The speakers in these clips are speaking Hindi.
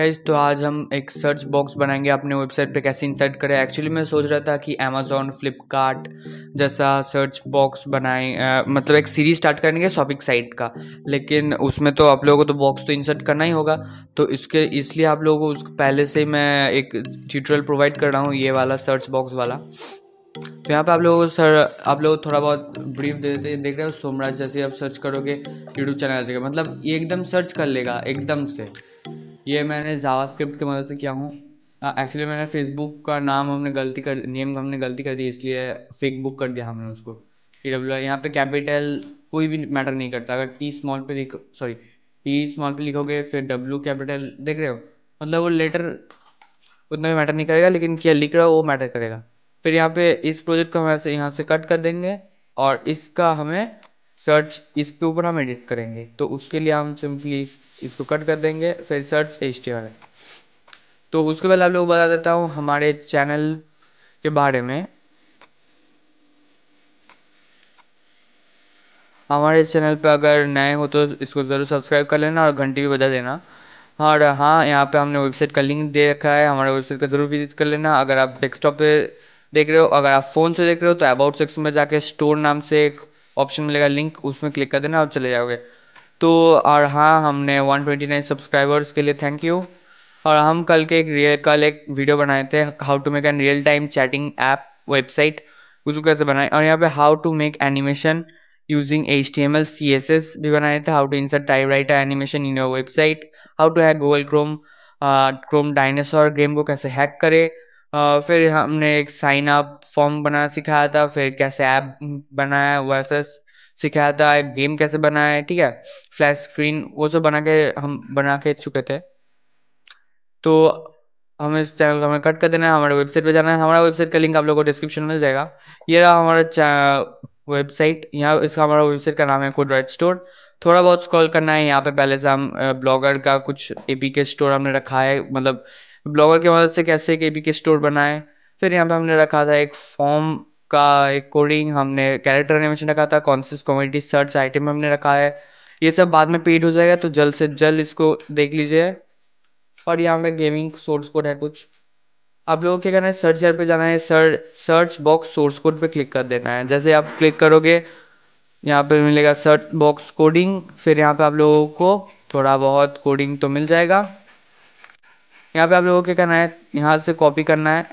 गाइज तो आज हम एक सर्च बॉक्स बनाएंगे अपने वेबसाइट पे कैसे इंसर्ट करें एक्चुअली मैं सोच रहा था कि अमेजोन फ्लिपकार्ट जैसा सर्च बॉक्स बनाए मतलब एक सीरीज स्टार्ट करेंगे शॉपिंग साइट का लेकिन उसमें तो आप लोगों को तो बॉक्स तो इंसर्ट करना ही होगा तो इसके इसलिए आप लोगों को उस पहले से मैं एक ट्यूटोरियल प्रोवाइड कर रहा हूँ ये वाला सर्च बॉक्स वाला तो यहाँ पे आप लोगों को सर आप लोग थोड़ा बहुत ब्रीफ दे देते देख रहे हो सोमराज जैसे आप सर्च करोगे यूट्यूब चैनल जगह मतलब ये एकदम सर्च कर लेगा एकदम से ये मैंने जावास्क्रिप्ट की मदद से किया हूँ एक्चुअली मैंने फेसबुक का नाम हमने गलती कर नेम हमने गलती कर दी इसलिए फेक बुक कर दिया हमने उसको टी डब्ल्यू आई यहाँ पर कैपिटल कोई भी मैटर नहीं करता अगर टी स्मॉल पे लिखो सॉरी टी स्मॉल पे लिखोगे फिर डब्ल्यू कैपिटल देख रहे हो मतलब वो लेटर उतना भी मैटर नहीं करेगा लेकिन क्या लिख रहा हो वो मैटर करेगा फिर यहाँ पे इस प्रोजेक्ट को हम ऐसे यहाँ से कट कर देंगे और इसका हमें सर्च इसके ऊपर हम एडिट करेंगे तो उसके लिए हम सिंपली इसको कट कर देंगे फिर सर्च एच टी तो उसके बाद आप लोग बता देता हूँ हमारे चैनल के बारे में हमारे चैनल पर अगर नए हो तो इसको ज़रूर सब्सक्राइब कर लेना और घंटी भी बजा देना और हाँ यहाँ पे हमने वेबसाइट का लिंक दे रखा है हमारे वेबसाइट का ज़रूर विजिट कर लेना अगर आप डेस्कटॉप पे देख रहे हो अगर आप फ़ोन से देख रहे हो तो अबाउट सेक्शन में जाके स्टोर नाम से एक ऑप्शन मिलेगा लिंक उसमें क्लिक कर देना और चले जाओगे तो और हाँ हमने 129 सब्सक्राइबर्स के लिए थैंक यू और हम कल के एक रियल कल एक वीडियो बनाए थे how to make an real time chatting app website उसको कैसे बनाए और यहाँ पे how to make animation using H T M L C S S भी बनाए थे how to insert type writer animation in your website how to hack Google Chrome Chrome dinosaur game को कैसे हैक करें फिर हमने एक साइन अप फॉर्म बनाना सिखाया था फिर कैसे ऐप बनाया वैसे सिखाया था एक गेम कैसे बनाया है, ठीक है फ्लैश स्क्रीन वो सब बना के हम बना के चुके थे तो हमें इस चैनल को हमें कट कर देना है हमारे वेबसाइट पे जाना है हमारा वेबसाइट का लिंक आप लोगों को डिस्क्रिप्शन में जाएगा ये रहा हमारा वेबसाइट यहाँ इसका हमारा वेबसाइट का नाम है कोड राइट स्टोर थोड़ा बहुत स्क्रॉल करना है यहाँ पे पहले से हम ब्लॉगर का कुछ एपी के स्टोर हमने रखा है मतलब ब्लॉगर की मदद से कैसे के बी के स्टोर बनाए फिर यहाँ पे हमने रखा था एक फॉर्म का एक कोडिंग हमने कैरेक्टर एनिमेशन रखा था कॉन्सियस कॉमेडी सर्च आइटम हमने रखा है ये सब बाद में पेड हो जाएगा तो जल्द से जल्द इसको देख लीजिए और यहाँ पे गेमिंग सोर्स कोड है कुछ आप लोगों क्या करना है सर्च पे जाना है sir search box source code पे क्लिक कर देना है जैसे आप क्लिक करोगे यहाँ पे मिलेगा सर्च बॉक्स कोडिंग फिर यहाँ पे आप लोगों को थोड़ा बहुत कोडिंग तो मिल जाएगा यहाँ पे आप लोगों को करना है यहाँ से कॉपी करना है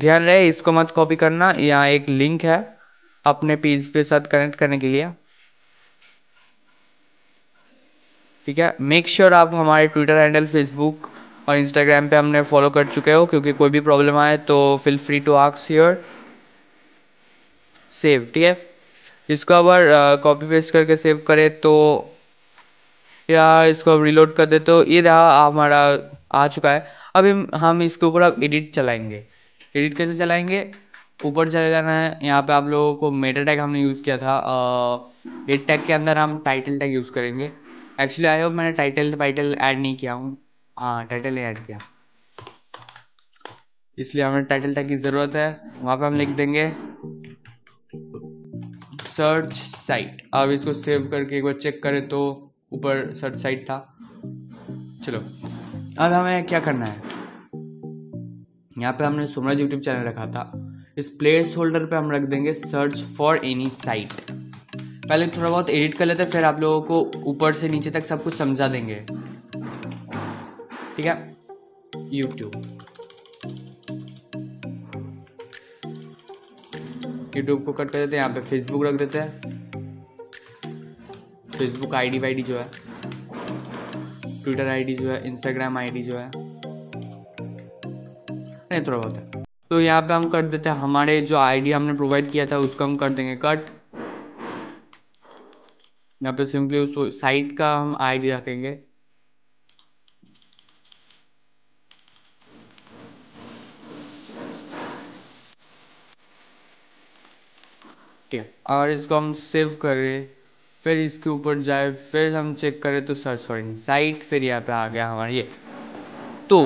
ध्यान रहे इसको मत कॉपी करना यहाँ एक लिंक है अपने पेज पे साथ कनेक्ट करने के लिए ठीक है मेक श्योर sure आप हमारे ट्विटर हैंडल फेसबुक और इंस्टाग्राम पे हमने फॉलो कर चुके हो क्योंकि कोई भी प्रॉब्लम आए तो फील फ्री टू आक्स योर सेव ठीक है इसको अगर कॉपी पेस्ट करके सेव करें तो या इसको रिलोड कर दे तो ये रहा हमारा आ चुका है अब हम हम इसके ऊपर अब एडिट चलाएंगे एडिट कैसे चलाएंगे ऊपर चले जाना है यहाँ पे आप लोगों को मेटा टैग हमने यूज़ किया था एड टैग के अंदर हम टाइटल टैग यूज़ करेंगे एक्चुअली आई होप मैंने टाइटल टाइटल ऐड नहीं किया हूँ हाँ टाइटल ऐड किया इसलिए हमें टाइटल टैग की ज़रूरत है वहाँ पे हम लिख देंगे सर्च साइट अब इसको सेव करके एक बार चेक करें तो ऊपर सर्च साइट था चलो अब हमें क्या करना है यहाँ पे हमने सुमराज यूट्यूब चैनल रखा था इस प्लेस होल्डर पर हम रख देंगे सर्च फॉर एनी साइट पहले थोड़ा बहुत एडिट कर लेते हैं फिर आप लोगों को ऊपर से नीचे तक सब कुछ समझा देंगे ठीक है यूट्यूब यूट्यूब को कट कर देते हैं यहाँ पे फेसबुक रख देते हैं फेसबुक आईडी वाईडी जो है ट्विटर आईडी जो है इंस्टाग्राम आईडी जो है नहीं थोड़ा बहुत है तो यहाँ पे हम कर देते हैं हमारे जो आईडी हमने प्रोवाइड किया था उसको हम कर देंगे कट यहाँ पे सिंपली उस साइट का हम आईडी रखेंगे ठीक है और इसको हम सेव करें फिर इसके ऊपर जाए फिर हम चेक करें तो सर्च फॉर इनसाइट फिर यहाँ पे आ गया हमारा ये तो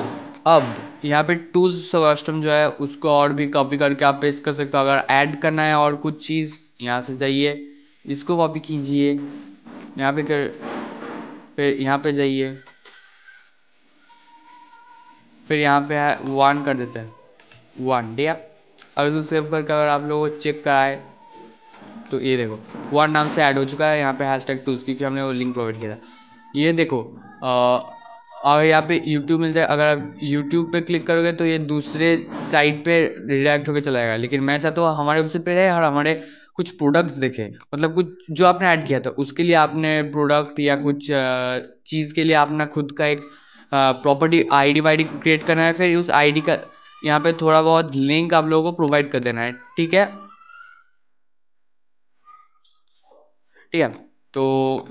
अब यहाँ पे टूल्स कस्टम जो है उसको और भी कॉपी करके आप पेस्ट कर सकते हो अगर ऐड करना है और कुछ चीज़ यहाँ से जाइए इसको कॉपी कीजिए यहाँ पे कर फिर यहाँ पे जाइए फिर यहाँ पे वन कर देते हैं वन डे अगर सेव करके अगर आप लोग चेक कराए तो ये देखो वार्ड नाम से ऐड हो चुका है यहाँ पे हैश टैग टूज क्योंकि हमने वो लिंक प्रोवाइड किया था ये देखो और यहाँ पे YouTube मिल जाए अगर आप YouTube पे क्लिक करोगे तो ये दूसरे साइट पे रिडायरेक्ट होकर चला जाएगा लेकिन मैं चाहता हूँ हमारे वेबसाइट पे रहे और हमारे कुछ प्रोडक्ट्स देखें मतलब कुछ जो आपने ऐड किया था उसके लिए आपने प्रोडक्ट या कुछ चीज़ के लिए अपना खुद का एक property I D Y D create करना है फिर उस आई डी का यहाँ पे थोड़ा बहुत लिंक आप लोगों को प्रोवाइड कर देना है ठीक है ठीक है तो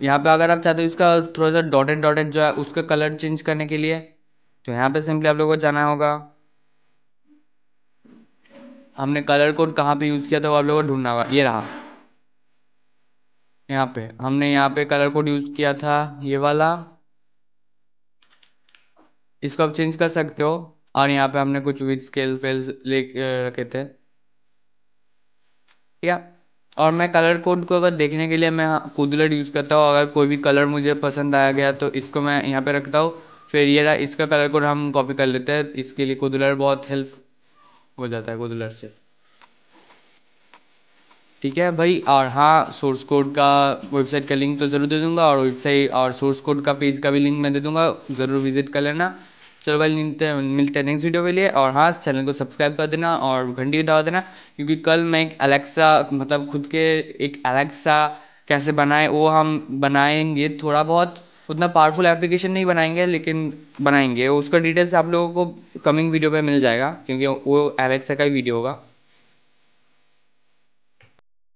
यहाँ पे अगर आप चाहते हो इसका थोड़ा सा डॉटेड डॉटेड जो है उसका कलर चेंज करने के लिए तो यहाँ पे सिंपली आप लोगों को जाना होगा हमने कलर कोड कहाँ पे यूज़ किया था वो आप लोगों को ढूंढना होगा ये रहा यहाँ पे हमने यहाँ पे कलर कोड यूज़ किया था ये वाला इसको आप चेंज कर सकते हो और यहाँ पे हमने कुछ विथ स्केल फेल्स ले रखे थे ठीक है और मैं कलर कोड को अगर देखने के लिए मैं फुदलर यूज़ करता हूँ अगर कोई भी कलर मुझे पसंद आया गया तो इसको मैं यहाँ पे रखता हूँ फिर ये रहा इसका कलर कोड हम कॉपी कर लेते हैं इसके लिए कुदलर बहुत हेल्प हो जाता है कुदलर से ठीक है भाई और हाँ सोर्स कोड का वेबसाइट का लिंक तो ज़रूर दे दूँगा और वेबसाइट और सोर्स कोड का पेज का भी लिंक मैं दे दूंगा ज़रूर विजिट कर लेना चलो भाई मिलते हैं मिलते हैं नेक्स्ट वीडियो के लिए और हाँ चैनल को सब्सक्राइब कर देना और घंटी भी दबा देना क्योंकि कल मैं एक अलेक्सा मतलब खुद के एक अलेक्सा कैसे बनाए वो हम बनाएंगे थोड़ा बहुत उतना पावरफुल एप्लीकेशन नहीं बनाएंगे लेकिन बनाएंगे उसका डिटेल्स आप लोगों को कमिंग वीडियो में मिल जाएगा क्योंकि वो एलेक्सा का ही वीडियो होगा